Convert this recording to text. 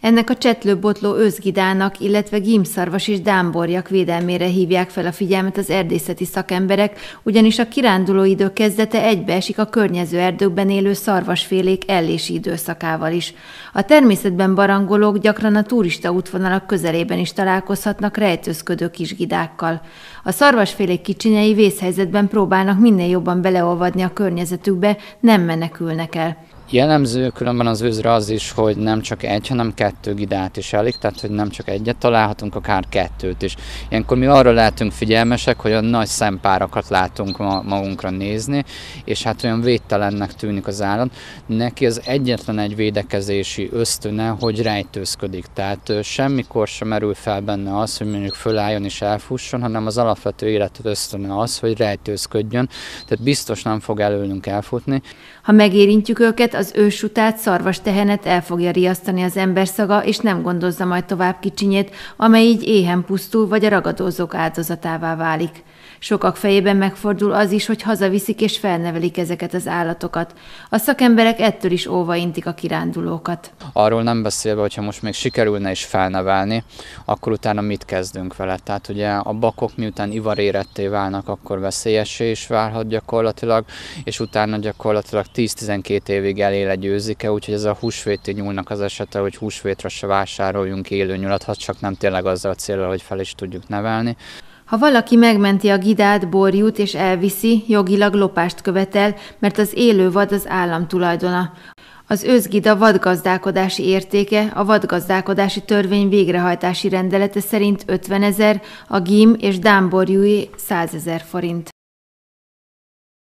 Ennek a csetlőbotló őzgidának, illetve gímszarvas és dámborjak védelmére hívják fel a figyelmet az erdészeti szakemberek, ugyanis a kiránduló idő kezdete egybeesik a környező erdőkben élő szarvasfélék ellési időszakával is. A természetben barangolók gyakran a turista útvonalak közelében is találkozhatnak rejtőzködő kisgidákkal. A szarvasfélék kicsinyei vészhelyzetben próbálnak minél jobban beleolvadni a környezetükbe, nem menekülnek el. Jellemző különben az őzre az is, hogy nem csak egy, hanem kettő gidát is elég, tehát hogy nem csak egyet találhatunk, akár kettőt is. Ilyenkor mi arra lehetünk figyelmesek, hogy a nagy szempárakat látunk ma magunkra nézni, és hát olyan védtelennek tűnik az állat. Neki az egyetlen egy védekezési ösztöne, hogy rejtőzködik, tehát semmikor sem merül fel benne az, hogy mondjuk fölálljon és elfusson, hanem az alapvető élet ösztöne az, hogy rejtőzködjön, tehát biztos nem fog előlünk elfutni. Ha megérintjük őket, az ősutát, szarvas tehenet el fogja riasztani az ember szaga, és nem gondozza majd tovább kicsinyét, amely így éhen pusztul, vagy a ragadózók áldozatává válik. Sokak fejében megfordul az is, hogy hazaviszik és felnevelik ezeket az állatokat. A szakemberek ettől is óva intik a kirándulókat. Arról nem beszélve, hogyha most még sikerülne is felnevelni, akkor utána mit kezdünk vele? Tehát ugye a bakok miután ivaréretté válnak, akkor veszélyessé is válhat gyakorlatilag, és utána gyakorlatilag 10-12 évig elére győzik-e, úgyhogy ez a húsvéti nyúlnak az esete, hogy húsvétra se vásároljunk élő nyulat, ha csak nem tényleg azzal a célra, hogy fel is tudjuk nevelni. Ha valaki megmenti a gidát, borjút és elviszi, jogilag lopást követel, mert az élő vad az állam tulajdona. Az őzgida vadgazdálkodási értéke a vadgazdálkodási törvény végrehajtási rendelete szerint 50 ezer, a gím és dámborjúi 100 ezer forint.